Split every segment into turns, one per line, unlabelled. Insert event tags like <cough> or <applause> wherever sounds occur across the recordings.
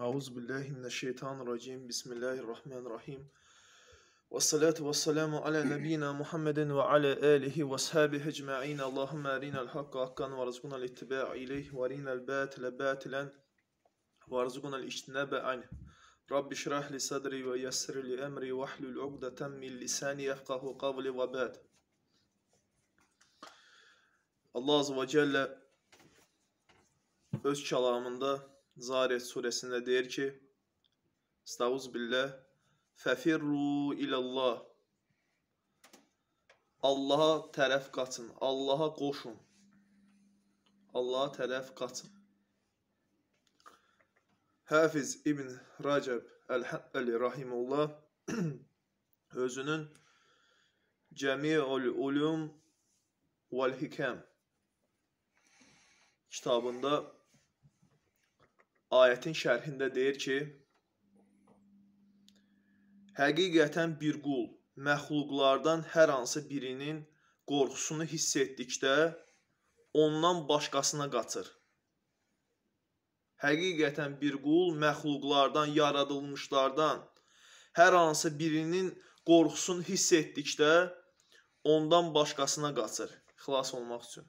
Euzubillahimineşşeytanirracim. Bismillahirrahmanirrahim. Ve salatu ve selamu ala nebina Muhammedin ve ala alihi ve sahabihi ecma'in. Allahümme arinel hakka hakkan ve rızgunel ittiba'i ileyh ve arinel batile batilen ve rızgunel içtinabe anh. Rabbi şirah li sadri ve yessir li emri ve ahlul ugdeten min lisani yefkahu kavli ve bad. Allah Azze ve Celle öz çalamında Zariyət surəsində deyir ki, Stavuz billə Fəfirru ilallah Allaha tərəf qaçın, Allaha qoşun. Allaha tərəf qaçın. Həfiz İbn Racəb Əl-Həmbəli Rahimullah <clears throat> özünün Cəmiul Ulum Vəl-Hikəm kitabında ayətin şərhində deyir ki, həqiqətən bir qul məxluqlardan hər hansı birinin qorxusunu hiss etdikdə ondan başqasına qaçır. Həqiqətən bir qul məxluqlardan, yaradılmışlardan hər hansı birinin qorxusunu hiss etdikdə ondan başqasına qaçır, xilas olmaq üçün.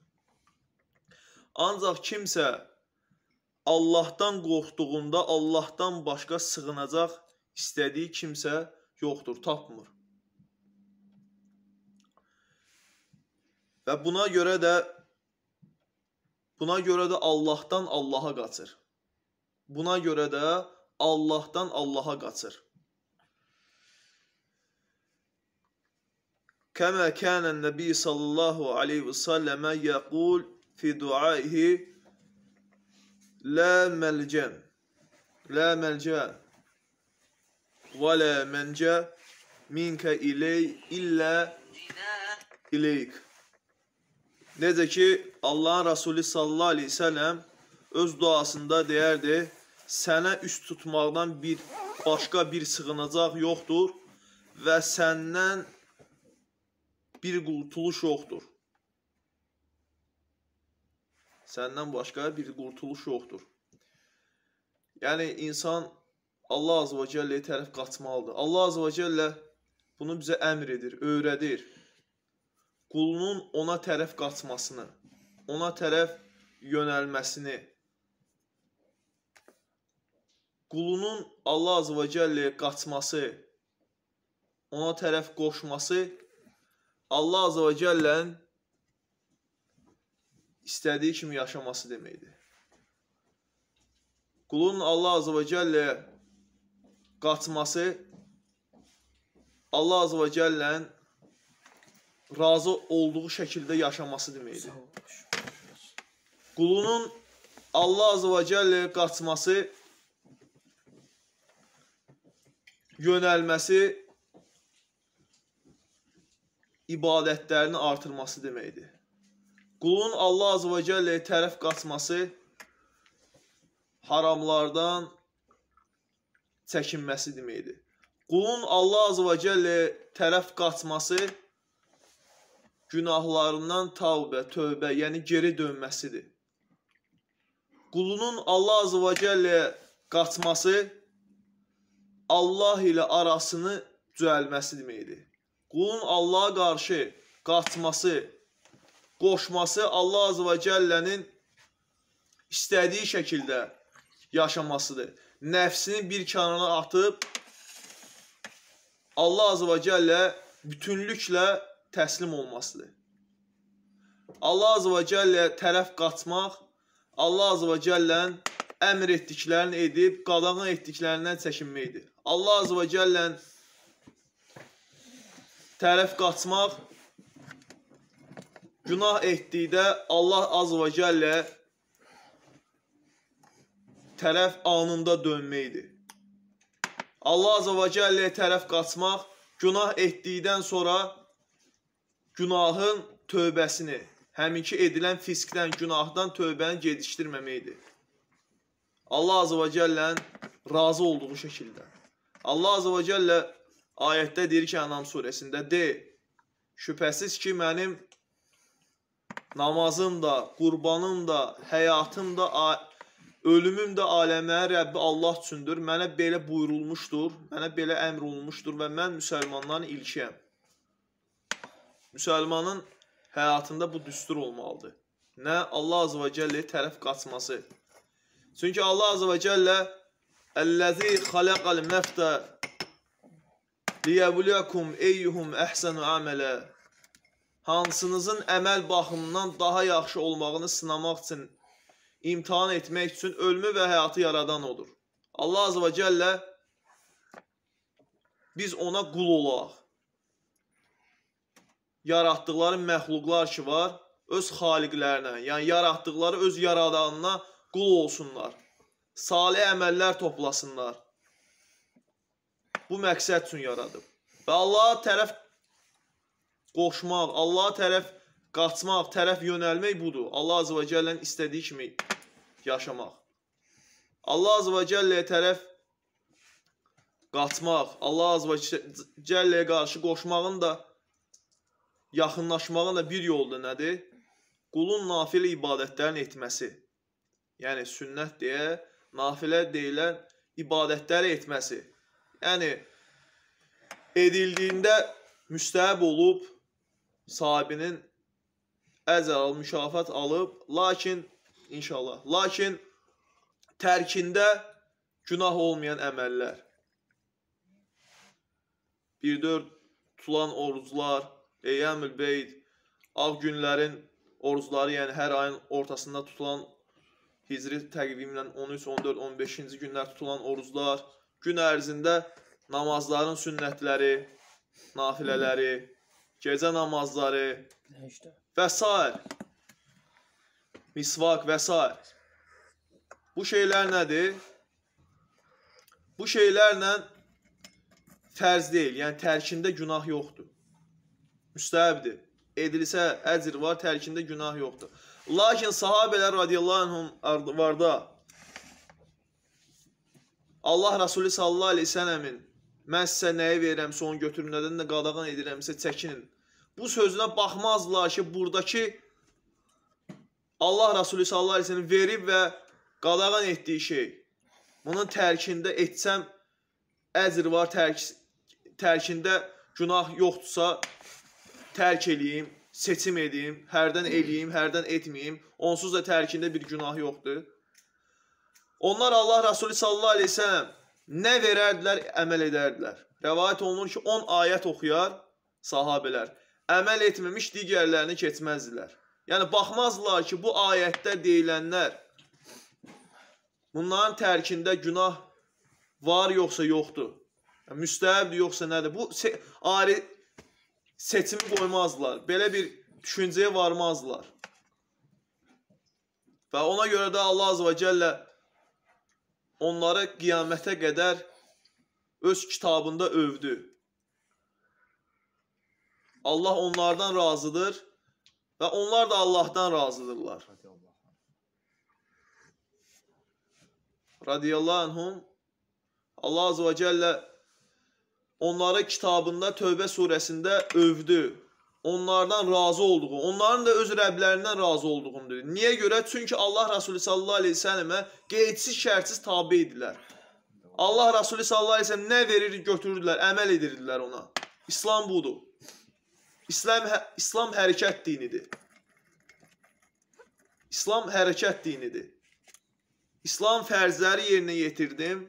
Ancaq kimsə Allahdan qorxduğunda Allahdan başqa sığınacaq istədiyi kimsə yoxdur, tapmır. Və buna görə də buna görə də Allahdan Allaha qaçır. Buna görə də Allahdan Allaha qaçır. Kəmə kənən Nəbi sallallahu aleyhi və səlləmə yəqul fi duaihi لا ملجأ لا ملجأ ولا منجا minka iley illə ileyk. Necə ki, Allahın Rasulü sallallahu aleyhi sələm öz duasında deyərdi, sənə üst tutmaqdan bir başqa bir sığınacaq yoxdur və səndən bir qultuluş yoxdur səndən başqa bir qurtuluş yoxdur. Yəni insan Allah Azza və Cəlləyə tərəf qaçmalıdır. Allah Azza və Cəllə bunu bizə əmr edir, öyrədir. Qulunun ona tərəf qaçmasını, ona tərəf yönəlməsini, qulunun Allah Azza və Cəlləyə qaçması, ona tərəf qoşması Allah Azza və Cəllənin istədiyi kimi yaşaması deməkdir. Qulun Allah Azə və Cəllə qaçması Allah Azə və Cəllən razı olduğu şəkildə yaşaması deməkdir. Qulunun Allah Azə və Cəllə qaçması yönəlməsi ibadətlərini artırması deməkdir. Qulun Allah Azə və Cəlləyə tərəf qaçması haramlardan çəkinməsi deməkdir. Qulun Allah Azə və Cəlləyə tərəf qaçması günahlarından tavbə, tövbə, yəni geri dönməsidir. Qulunun Allah Azə və Cəlləyə qaçması Allah ilə arasını cüəlməsi deməkdir. Qulun Allaha qarşı qaçması qoşması Allah Azza və Cəllənin istədiyi şəkildə yaşamasıdır. Nəfsini bir kənara atıb Allah Azza və Cəllə bütünlüklə təslim olmasıdır. Allah Azza və Cəllə tərəf qaçmaq, Allah Azza və Cəllənin əmr etdiklərini edib, qadağan etdiklərindən çəkinməkdir. Allah Azza və Cəllənin tərəf qaçmaq günah etdikdə Allah azza və cəllə tərəf anında dönməkdir. Allah azza və cəlləyə tərəf qaçmaq günah etdikdən sonra günahın tövbəsini, həminki edilən fiskdən, günahdan tövbəni gedişdirməməkdir. Allah azza və cəllən razı olduğu şəkildə. Allah azza və cəllə ayətdə deyir ki, Anam surəsində, de, şübhəsiz ki, mənim namazım da, qurbanım da, həyatım da, ölümüm də aləmlərin Rəbbi Allah üçündür. Mənə belə buyurulmuşdur, mənə belə əmr olunmuşdur və mən müsəlmanların ilkiyəm. Müsəlmanın həyatında bu düstur olmalıdır. Nə Allah Azza və Cəllə tərəf qaçması. Çünki Allah Azza və Cəllə Əlləzi xaləqəl məftə liyəbuliyakum eyyuhum əhsənu əmələ hansınızın əməl baxımından daha yaxşı olmağını sınamaq üçün, imtihan etmək üçün ölümü və həyatı yaradan odur. Allah Azə və Cəllə biz ona qul olaq. Yaratdıqları məxluqlar ki var, öz xaliqlərinə, yəni yaratdıqları öz yaradanına qul olsunlar. Salih əməllər toplasınlar. Bu məqsəd üçün yaradıb. Və Allaha tərəf qoşmaq, Allaha tərəf qaçmaq, tərəf yönəlmək budur. Allah Azza və Cəllənin istədiyi kimi yaşamaq. Allah Azza və Cəlləyə tərəf qaçmaq, Allah Azza və Cəlləyə qarşı qoşmağın da yaxınlaşmağın da bir yolda nədir? Qulun nafilə ibadətlərini etməsi. Yəni sünnət deyə nafilə deyilən ibadətləri etməsi. Yəni edildiyində müstəhəb olub sahibinin əzəl mükafat alıb, lakin inşallah, lakin tərkində günah olmayan əməllər, bir dörd tutulan oruclar, eyyəmül beyd, ağ günlərin orucları, yəni hər ayın ortasında tutulan hicri təqvimlə 13, 14, 15-ci günlər tutulan oruclar, gün ərzində namazların sünnətləri, nafilələri, gecə namazları və s. misvak və s. Bu şeylər nədir? Bu şeylərlə fərz deyil, yəni tərkində günah yoxdur. Müstəhəbdir. Edilsə əcr var, tərkində günah yoxdur. Lakin sahabələr radiyallahu anhum varda Allah Rasulü sallallahu aleyhi sələmin Mən sizə nəyi verirəmsə onu götürün, nədən də qadağan edirəmsə çəkinin. Bu sözünə baxmazdılar ki, buradakı Allah Rasulü sallallahu əleyhi və səlləm verib və qadağan etdiyi şey. Bunun tərkində etsəm əcr var, tərk, tərkində günah yoxdursa tərk eləyim, seçim edeyim, hərdən eləyim, hərdən etməyim. Onsuz da tərkində bir günah yoxdur. Onlar Allah Rasulü sallallahu əleyhi və səlləm nə verərdilər, əməl edərdilər. Rəvayət olunur ki, 10 ayət oxuyar sahabelər. Əməl etməmiş digərlərini keçməzdilər. Yəni, baxmazlar ki, bu ayətdə deyilənlər bunların tərkində günah var yoxsa yoxdur. Yəni, müstəhəbdir yoxsa nədir. Bu se ari seçimi qoymazlar. Belə bir düşüncəyə varmazlar. Və ona görə də Allah Azəvə Cəllə onları qiyamətə qədər öz kitabında övdü. Allah onlardan razıdır və onlar da Allahdan razıdırlar. Radiyallahu anhum Allah Azze və Cəllə onları kitabında Tövbə surəsində övdü onlardan razı olduğu, onların da öz Rəblərindən razı olduğunu dedi. Niyə görə? Çünki Allah Resulü sallallahu aleyhi ve sellemə qeydsiz şərtsiz tabi idilər. Allah Resulü sallallahu aleyhi ve sellem nə verir götürürdülər, əməl edirdilər ona. İslam budur. İslam, hə, İslam hərəkət dinidir. İslam hərəkət dinidir. İslam fərzləri yerinə yetirdim.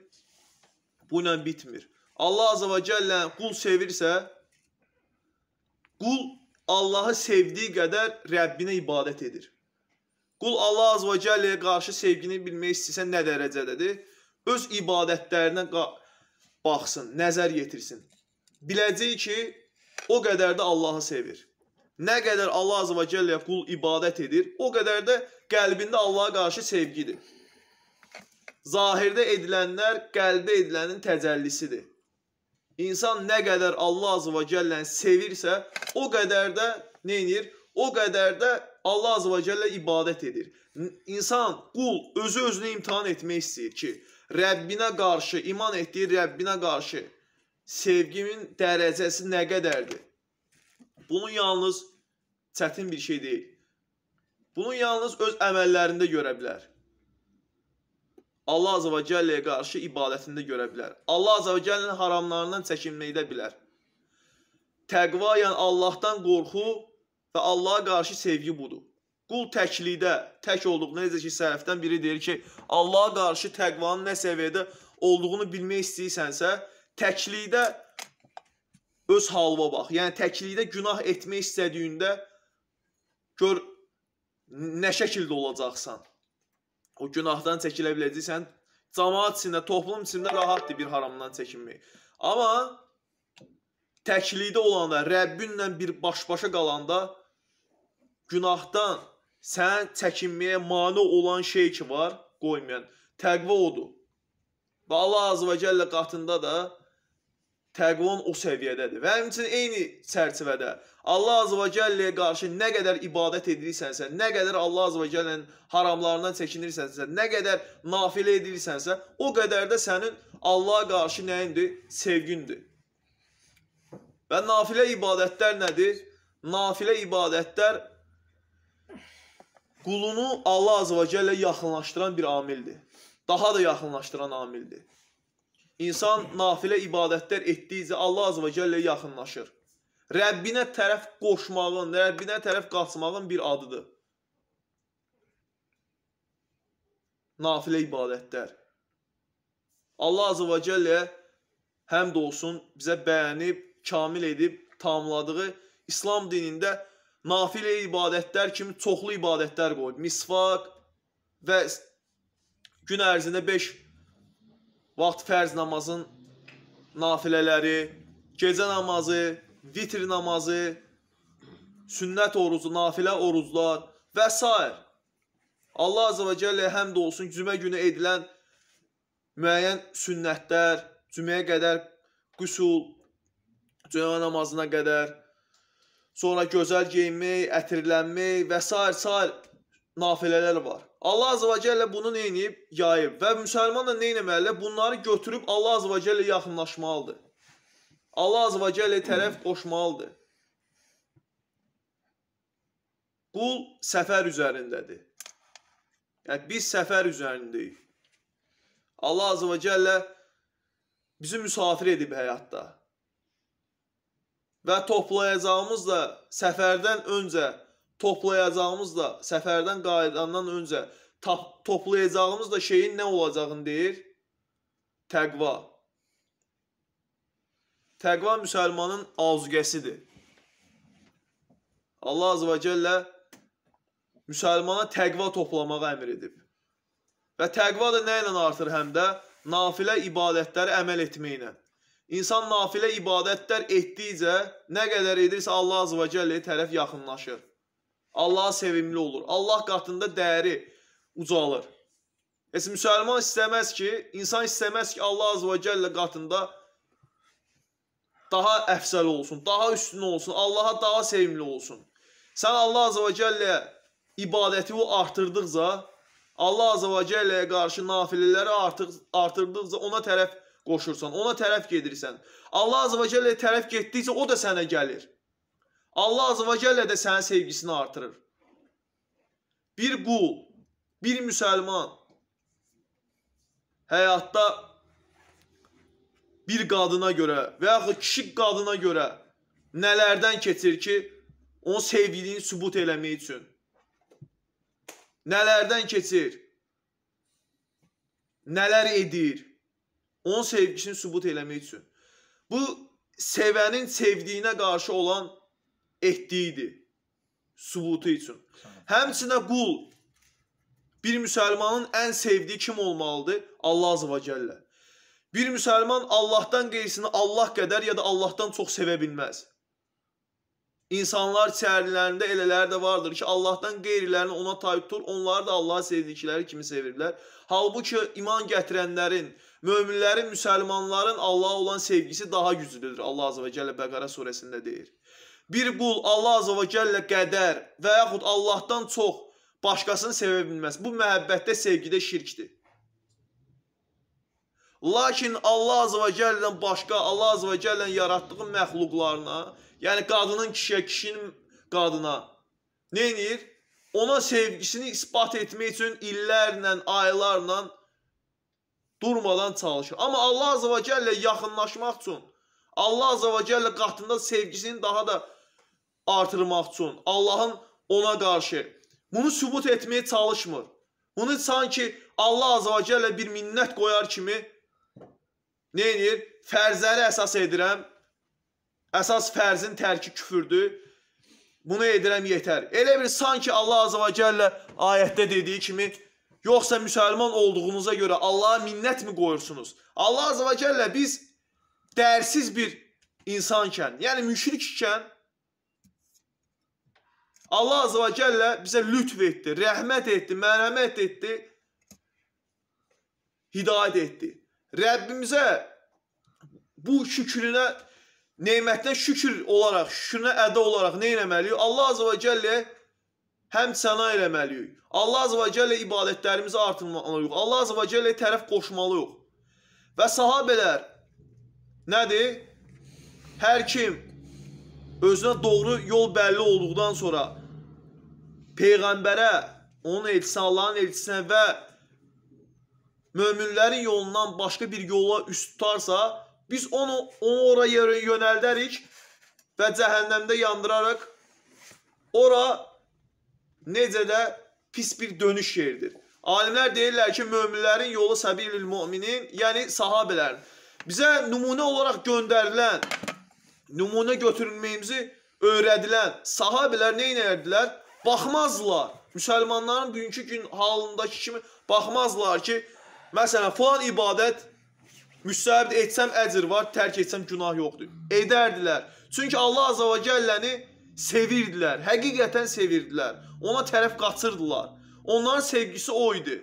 Bu ilə bitmir. Allah Azəvəcəllə qul sevirsə, qul Allahı sevdiyi qədər Rəbbinə ibadət edir. Qul Allah Azza və Cəlləyə qarşı sevgini bilmək istəsə nə dərəcədədir? Öz ibadətlərinə baxsın, nəzər yetirsin. Biləcək ki, o qədər də Allahı sevir. Nə qədər Allah Azza və Cəlləyə qul ibadət edir, o qədər də qəlbində Allaha qarşı sevgidir. Zahirdə edilənlər qəlbdə edilənin təcəllisidir. İnsan nə qədər Allah Azze və Cəlləni sevirsə, o qədər də nə edir? O qədər də Allah Azze və Cəllə ibadət edir. İnsan, qul özü özünü imtihan etmək istəyir ki, Rəbbinə qarşı, iman etdiyi Rəbbinə qarşı sevgimin dərəcəsi nə qədərdir? Bunu yalnız çətin bir şey deyil. Bunu yalnız öz əməllərində görə bilər. Allah Azza və Cəlləyə qarşı ibadətində görə bilər. Allah Azza və Cəllənin haramlarından çəkinməkdə bilər. Təqva, yəni Allahdan qorxu və Allaha qarşı sevgi budur. Qul təklikdə, tək olduq. Necə ki, sələfdən biri deyir ki, Allaha qarşı təqvanın nə səviyyədə olduğunu bilmək istəyirsənsə, təklikdə öz halına bax. Yəni təklikdə günah etmək istədiyində gör nə şəkildə olacaqsan o günahdan çəkilə biləcəksən. Cəmaət içində, toplum içində rahatdır bir haramdan çəkinmək. Amma təklikdə olanda, Rəbbinlə bir baş-başa qalanda günahdan sən çəkinməyə mane olan şey ki var, qoymayan təqva odur. Və Allah Azza və Cəllə qatında da təqvan o səviyyədədir. Və həmçinin eyni çərçivədə Allah Azza və Cəlləyə qarşı nə qədər ibadət edirsənsə, nə qədər Allah Azza və Cəllənin haramlarından çəkinirsənsə, nə qədər nafilə edirsənsə, o qədər də sənin Allaha qarşı nəyindir? Sevgindir. Və nafilə ibadətlər nədir? Nafilə ibadətlər qulunu Allah Azza və Cəllə yaxınlaşdıran bir amildir. Daha da yaxınlaşdıran amildir. İnsan nafilə ibadətlər etdikcə Allah Azəvə Cəllə yaxınlaşır. Rəbbinə tərəf qoşmağın, Rəbbinə tərəf qaçmağın bir adıdır. Nafilə ibadətlər. Allah Azəvə Cəllə həmd olsun bizə bəyənib, kamil edib, tamladığı İslam dinində nafilə ibadətlər kimi çoxlu ibadətlər qoyub. Misvaq və gün ərzində 5 vaxt fərz namazın nafilələri, gecə namazı, vitr namazı, sünnət orucu, nafilə oruclar və s. Allah Azə və Cəllə həmd olsun cümə günü edilən müəyyən sünnətlər, cüməyə qədər qüsul, cümə namazına qədər, sonra gözəl geyinmək, ətirlənmək və s. s. nafilələr var. Allah Azze və Cəllə bunu neynəyib? Yayıb. Və müsəlman da neynəməlidir? Bunları götürüb Allah Azze və Cəllə yaxınlaşmalıdır. Allah Azze və Cəllə tərəf qoşmalıdır. Qul səfər üzərindədir. Yəni, biz səfər üzərindəyik. Allah Azze və Cəllə bizi müsafir edib həyatda. Və toplayacağımız da səfərdən öncə toplayacağımız da səfərdən qayıdandan öncə toplayacağımız da şeyin nə olacağını deyir? Təqva. Təqva müsəlmanın azüqəsidir. Allah Azə və Cəllə müsəlmana təqva toplamağı əmr edib. Və təqva da nə ilə artır həm də? Nafilə ibadətləri əməl etməklə. İnsan nafilə ibadətlər etdikcə nə qədər edirsə Allah Azə və Cəlləyə tərəf yaxınlaşır. Allaha sevimli olur. Allah qatında dəyəri ucalır. Heç müsəlman istəməz ki, insan istəməz ki, Allah azza və cəllə qatında daha əfsəl olsun, daha üstün olsun, Allaha daha sevimli olsun. Sən Allah azza və cəllə ibadəti o artırdıqca, Allah azza və cəlləyə qarşı nafilələri artıq artırdıqca ona tərəf qoşursan, ona tərəf gedirsən. Allah azza və cəlləyə tərəf getdikcə o da sənə gəlir. Allah Azza və Cəllə də sənin sevgisini artırır. Bir qul, bir müsəlman həyatda bir qadına görə və yaxud kişi qadına görə nələrdən keçir ki, onun sevdiyini sübut eləmək üçün? Nələrdən keçir? Nələr edir? Onun sevgisini sübut eləmək üçün. Bu sevənin sevdiyinə qarşı olan etdiyidir sübutu üçün. Həmçinə qul bir müsəlmanın ən sevdiyi kim olmalıdır? Allah Azza və Cəllə. Bir müsəlman Allahdan qeyrisini Allah qədər ya da Allahdan çox sevə bilməz. İnsanlar içərilərində elələri də vardır ki, Allahdan qeyrilərini ona tabi tutur, onları da Allah sevdikləri kimi sevirlər. Halbuki iman gətirənlərin, möminlərin, müsəlmanların Allaha olan sevgisi daha güclüdür. Allah Azza və Cəllə Bəqərə surəsində deyir bir qul Allah Azəvə Gəllə qədər və yaxud Allahdan çox başqasını sevə bilməz. Bu məhəbbətdə, sevgidə şirkdir. Lakin Allah Azəvə Gəllədən başqa, Allah Azəvə Gəllən yaratdığı məxluqlarına, yəni qadının kişiyə, kişinin qadına nə edir? Ona sevgisini ispat etmək üçün illərlə, aylarla durmadan çalışır. Amma Allah Azəvə Gəllə yaxınlaşmaq üçün Allah Azəvəcəllə qatında sevgisini daha da artırmaq üçün Allahın ona qarşı bunu sübut etməyə çalışmır. Bunu sanki Allah Azərbaycanla bir minnət qoyar kimi nə edir? Fərzləri əsas edirəm. Əsas fərzin tərki küfürdür. Bunu edirəm yetər. Elə bir sanki Allah Azərbaycanla ayətdə dediyi kimi yoxsa müsəlman olduğunuza görə Allaha minnətmi qoyursunuz? Allah Azərbaycanla biz dərsiz bir insankən, yəni müşrikkən Allah Azze və Cəllə bizə lütf etdi, rəhmət etdi, mənəmət etdi, hidayət etdi. Rəbbimizə bu şükrünə, neymətinə şükür olaraq, şükrünə ədə olaraq nə eləməliyik? Allah Azze və Cəllə həm sənə eləməliyik. Allah Azze və Cəllə ibadətlərimizi artırmalıyıq. Allah Azze və Cəllə tərəf qoşmalıyıq. Və sahabələr nədir? Hər kim özünə doğru yol bəlli olduqdan sonra Peyğəmbərə, onun elçisinə, Allahın elçisinə və möminlərin yolundan başqa bir yola üst tutarsa, biz onu, onu oraya yönəldərik və cəhənnəmdə yandıraraq ora necə də pis bir dönüş yeridir. Alimlər deyirlər ki, möminlərin yolu səbilül müminin, yəni sahabelərin. Bizə nümunə olaraq göndərilən, nümunə götürülməyimizi öyrədilən sahabelər nə edərdilər? Baxmazlar. Müsəlmanların bugünkü gün halındakı kimi baxmazlar ki, məsələn, filan ibadət müstəhəbd etsəm əcr var, tərk etsəm günah yoxdur. Edərdilər. Çünki Allah Azza və Cəlləni sevirdilər. Həqiqətən sevirdilər. Ona tərəf qaçırdılar. Onların sevgisi o idi.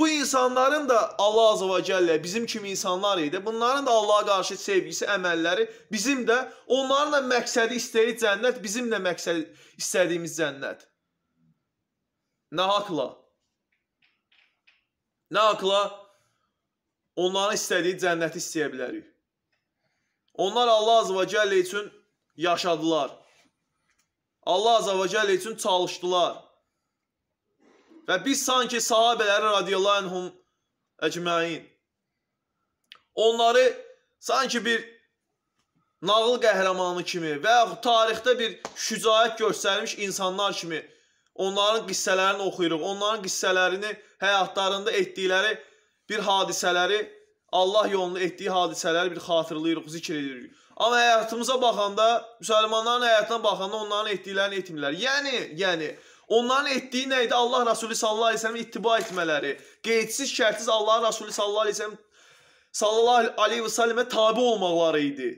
Bu insanların da Allah azza və cəllə bizim kimi insanlar idi. Bunların da Allaha qarşı sevgisi, əməlləri bizim də, onların da məqsədi istəyi cənnət, bizim də məqsədi istədiyimiz cənnət. Nə haqla? Nə haqla onların istədiyi cənnəti istəyə bilərik? Onlar Allah azza və cəllə üçün yaşadılar. Allah azza və cəllə üçün çalışdılar. Və biz sanki sahabələri radiyallahu anhum əcməin onları sanki bir nağıl qəhrəmanı kimi və yaxud tarixdə bir şücaət göstərmiş insanlar kimi onların qissələrini oxuyuruq. Onların qissələrini, həyatlarında etdikləri bir hadisələri, Allah yolunda etdiyi hadisələri bir xatırlayırıq, zikr edirik. Amma həyatımıza baxanda, müsəlmanların həyatına baxanda onların etdiklərini etmirlər. Yəni, yəni Onların etdiyi nə idi? Allah Rasulü sallallahu əleyhi və səlləmə ittiba etmələri. Qeydsiz, şərtsiz Allah Rasulü sallallahu əleyhi və səlləm sallallahu əleyhi və səlləmə tabe olmaqları idi.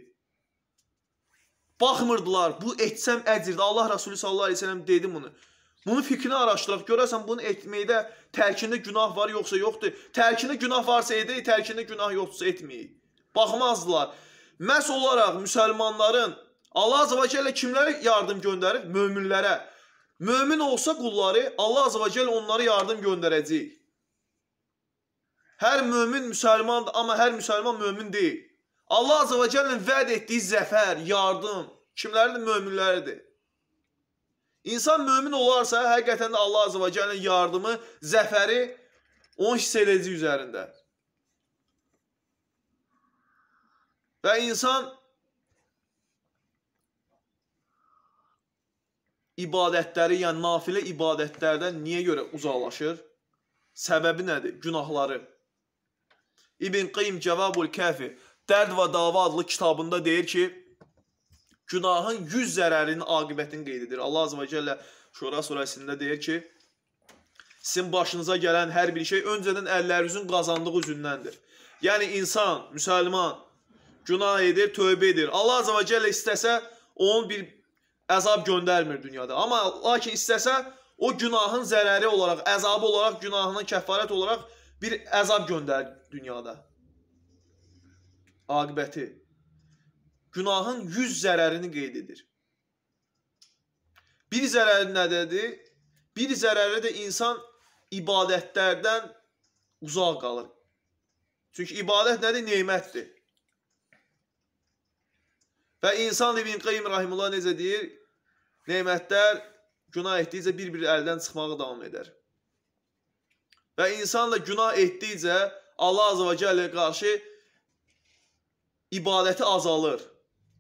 Baxmırdılar. Bu etsəm əcirdir. Allah Rasulü sallallahu əleyhi və səlləm dedi bunu. Bunu fikrini araşdıraq. Görəsən bunu etməkdə tərkində günah var yoxsa yoxdur? Tərkində günah varsa edək, tərkində günah yoxdursa etməyik. Baxmazdılar. Məs olaraq müsəlmanların Allah Azəbəcəllə kimlərə yardım göndərir? Möminlərə. Mömin olsa qulları, Allah Azəvə Cəl onlara yardım göndərəcək. Hər mömin müsəlmandır, amma hər müsəlman mömin deyil. Allah Azəvə Cəlin vəd etdiyi zəfər, yardım kimlərdir? Möminləridir. İnsan mömin olarsa, həqiqətən də Allah Azəvə Cəlin yardımı, zəfəri onun hiss edəcək üzərində. Və insan ibadətləri, yəni nafilə ibadətlərdən niyə görə uzaqlaşır? Səbəbi nədir? Günahları. İbn Qeym Cavabul Kəfi Dərd və Dava adlı kitabında deyir ki, günahın 100 zərərinin aqibətini qeyd edir. Allah Azəvə Cəllə Şura surəsində deyir ki, sizin başınıza gələn hər bir şey öncədən əllərinizin qazandığı üzündəndir. Yəni insan, müsəlman günah edir, tövbə edir. Allah Azəvə Cəllə istəsə onun bir əzab göndərmir dünyada. Amma lakin istəsə o günahın zərəri olaraq, əzabı olaraq, günahının kəfarət olaraq bir əzab göndərir dünyada. Aqibəti. Günahın 100 zərərini qeyd edir. Bir zərəri nədədir? Bir zərəri də insan ibadətlərdən uzaq qalır. Çünki ibadət nədir? Neymətdir. Və insan İbn Qeym Rahimullah necə deyir? Nemətlər günah etdikcə bir-bir əldən çıxmağa davam edər. Və insanla günah etdikcə Allah Azza və Cəllə qarşı ibadəti azalır.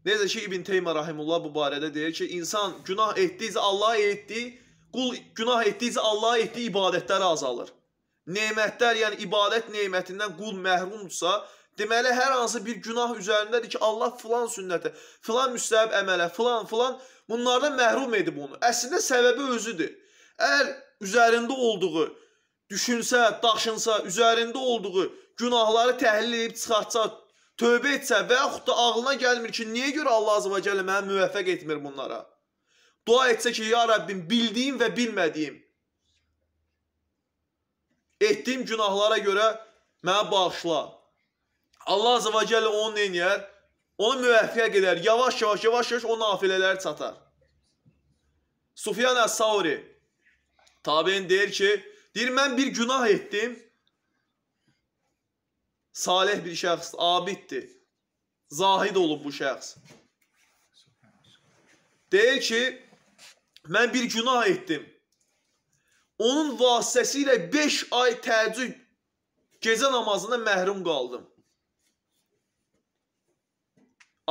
Necə ki İbn Teymiyyə rahimehullah bu barədə deyir ki, insan günah etdikcə Allah'a etdiyi, qul günah etdikcə Allah'a etdiyi ibadətləri azalır. Nemətlər, yəni ibadət nemətindən qul məhrumdursa, Deməli, hər hansı bir günah üzərindədir ki, Allah filan sünnətə, filan müstəhəb əmələ, filan, filan bunlardan məhrum edib onu. Əslində, səbəbi özüdür. Əgər üzərində olduğu, düşünsə, daşınsa, üzərində olduğu günahları təhlil edib çıxartsa, tövbə etsə və yaxud da ağlına gəlmir ki, niyə görə Allah azıva gəlir mənə müvəffəq etmir bunlara? Dua etsə ki, ya Rəbbim, bildiyim və bilmədiyim, etdiyim günahlara görə mənə bağışla, Allah Azza və Cəllə onu neyər? Onu müvəffəq edər. Yavaş-yavaş, yavaş-yavaş o nafilələr çatar. Sufyan Əs-Sauri tabiin deyir ki, deyir mən bir günah etdim. Salih bir şəxs, abiddir. Zahid olub bu şəxs. Deyir ki, mən bir günah etdim. Onun vasitəsilə 5 ay təəccüd gecə namazında məhrum qaldım.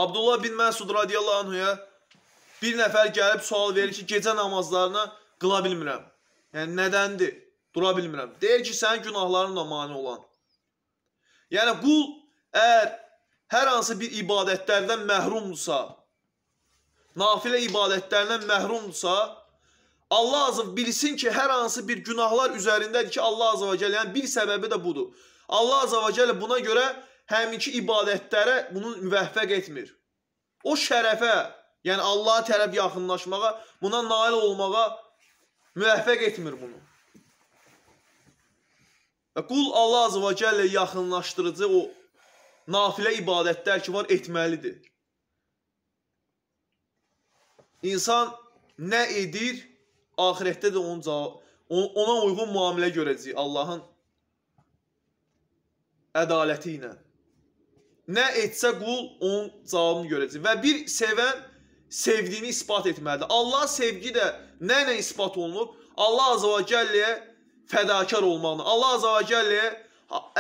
Abdullah bin Məsud radiyallahu anhuya bir nəfər gəlib sual verir ki, gecə namazlarını qıla bilmirəm. Yəni, nədəndir? Dura bilmirəm. Deyir ki, sənin günahların da mani olan. Yəni, qul əgər hər hansı bir ibadətlərdən məhrumdursa, nafilə ibadətlərdən məhrumdursa, Allah azı bilsin ki, hər hansı bir günahlar üzərindədir ki, Allah azı və gəl, yəni bir səbəbi də budur. Allah azı və gəl buna görə həminki ibadətlərə bunu müvəffəq etmir. O şərəfə, yəni Allaha tərəf yaxınlaşmağa, buna nail olmağa müvəffəq etmir bunu. Və qul Allah Azə və Cəllə yaxınlaşdırıcı o nafilə ibadətlər ki var etməlidir. İnsan nə edir, axirətdə də onun cavab, ona uyğun müamilə görəcək Allahın ədaləti ilə. Nə etsə qul onun cavabını görəcək. Və bir sevən sevdiyini isbat etməlidir. Allah sevgi də nə ilə isbat olunur? Allah Azza və Cəlləyə fədakar olmaqla, Allah Azza və Cəlləyə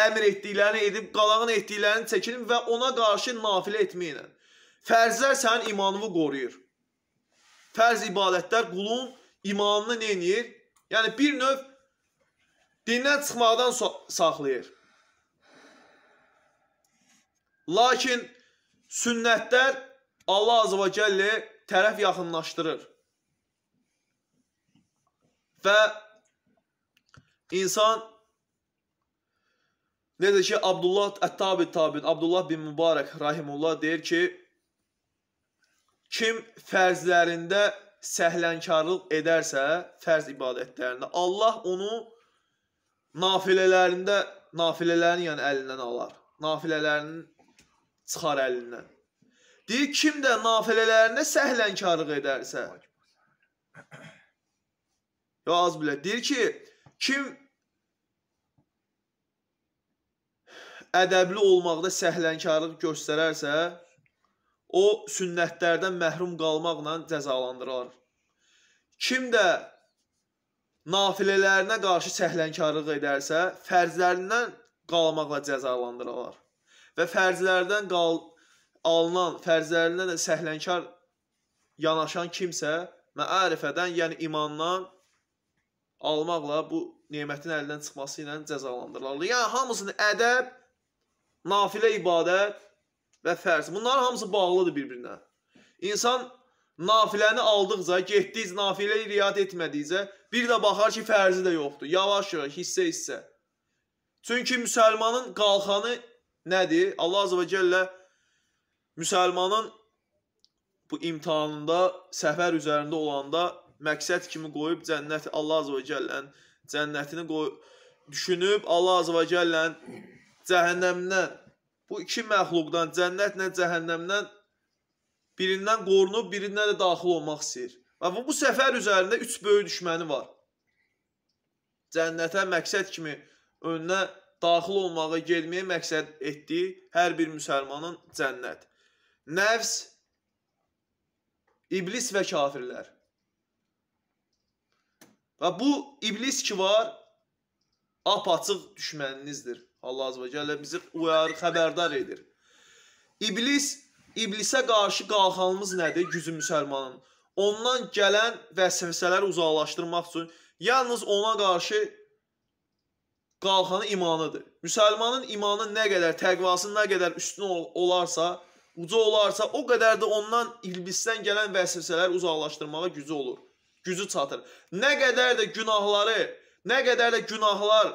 əmr etdiklərini edib, qalağın etdiklərini çəkinin və ona qarşı nafilə etməklə. Fərzlər sənin imanını qoruyur. Fərz ibadətlər qulun imanını nə edir? Yəni bir növ dindən çıxmaqdan saxlayır. Lakin sünnətlər Allah Azəbə Cəlli tərəf yaxınlaşdırır. Və insan necə ki Abdullah Əttabi Tabin, Abdullah bin Mübarək rahimullah deyir ki, kim fərzlərində səhlənkarlıq edərsə, fərz ibadətlərində Allah onu nafilələrində nafilələrin yəni əlindən alar. Nafilələrinin çıxar əlindən. Deyir, kim də nafilələrinə səhlənkarlıq edərsə. Ya az bilə. Deyir ki, kim ədəbli olmaqda səhlənkarlıq göstərərsə, o sünnətlərdən məhrum qalmaqla cəzalandırılır. Kim də nafilələrinə qarşı səhlənkarlıq edərsə, fərzlərindən qalmaqla cəzalandırılır və fərzlərdən qal alınan fərzlərinə də səhlənkar yanaşan kimsə məarifədən, yəni imandan almaqla bu nemətin əldən çıxması ilə cəzalandırılır. Yəni hamısını ədəb, nafilə ibadət və fərz. Bunlar hamısı bağlıdır bir-birinə. İnsan nafiləni aldıqca, getdikcə nafiləyə riayət etmədikcə bir də baxar ki, fərzi də yoxdur. Yavaş-yavaş, hissə-hissə. Çünki müsəlmanın qalxanı Nədir? Allah Azərbaycan Cəllə müsəlmanın bu imtahanında səfər üzərində olanda məqsəd kimi qoyub cənnət Allah Azərbaycan Cəllənin cənnətini qoy düşünüb Allah Azərbaycan Cəllənin cəhənnəmdən bu iki məxluqdan cənnətlə cəhənnəmdən birindən qorunub birindən də daxil olmaq istəyir. Və bu, bu səfər üzərində üç böyük düşməni var. Cənnətə məqsəd kimi önünə daxil olmağa getməyə məqsəd etdiyi hər bir müsəlmanın cənnət. Nəfs, iblis və kafirlər. Və bu iblis ki var, apaçıq düşməninizdir. Allah Azəbə Gəllə bizi uyarır, xəbərdar edir. İblis, iblisə qarşı qalxanımız nədir? Gücü müsəlmanın. Ondan gələn vəsvəsələri uzaqlaşdırmaq üçün yalnız ona qarşı qalxanı imanıdır. Müsəlmanın imanı nə qədər, təqvası nə qədər üstün olarsa, uca olarsa, o qədər də ondan iblisdən gələn vəsifələr uzaqlaşdırmağa gücü olur. Gücü çatır. Nə qədər də günahları, nə qədər də günahlar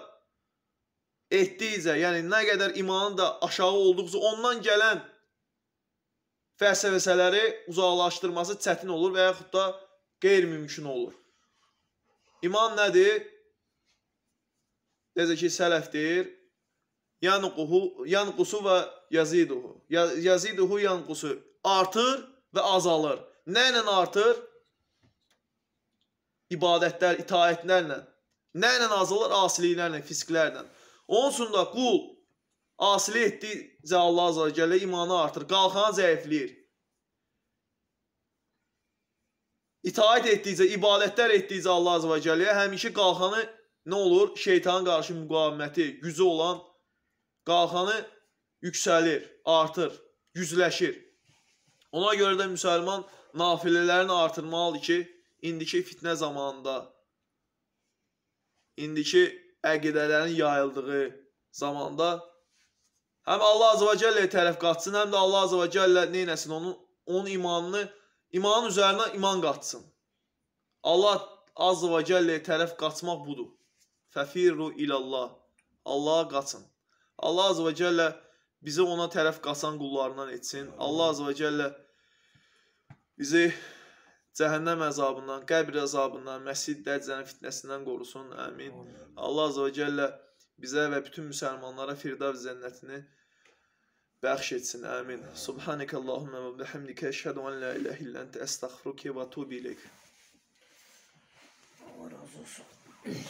etdikcə, yəni nə qədər imanın da aşağı olduqca ondan gələn fəlsəfəsələri uzaqlaşdırması çətin olur və yaxud da qeyri-mümkün olur. İman nədir? necə ki sələf deyir, yanquhu, yanqusu və yaziduhu. Yaziduhu yanqusu artır və azalır. Nə ilə artır? İbadətlər, itaətlərlə. Nə ilə azalır? Asiliklərlə, fisklərlə. Onun üçün də qul asili etdikcə Allah azə gələ imanı artır, qalxan zəifləyir. İtaət etdikcə, ibadətlər etdikcə Allah azə gələ həmişə qalxanı nə olur? Şeytana qarşı müqaviməti, gücü olan qalxanı yüksəlir, artır, gücləşir. Ona görə də müsəlman nafilələrini artırmalıdır ki, indiki fitnə zamanında, indiki əqidələrin yayıldığı zamanda həm Allah Azza və Cəlləyə tərəf qaçsın, həm də Allah Azza və Cəllə neynəsin onun, onun imanını, imanın üzərinə iman qatsın. Allah Azza və Cəlləyə tərəf qaçmaq budur. Fəfirru ilallah. Allaha qaçın. Allah azza və cəllə bizi ona tərəf qaçan qullarından etsin. Allah azza və cəllə bizi cəhənnəm əzabından, qəbr əzabından, Məsih Dəccəlin fitnəsindən qorusun. Amin. Allah azza və cəllə bizə və bütün müsəlmanlara Firdavs cənnətini bəxş etsin. Amin. Subhanakallahumma və bihamdika əşhədu an la ilaha illə entə əstəğfiruke və etûbu ileyk. Allah razı olsun.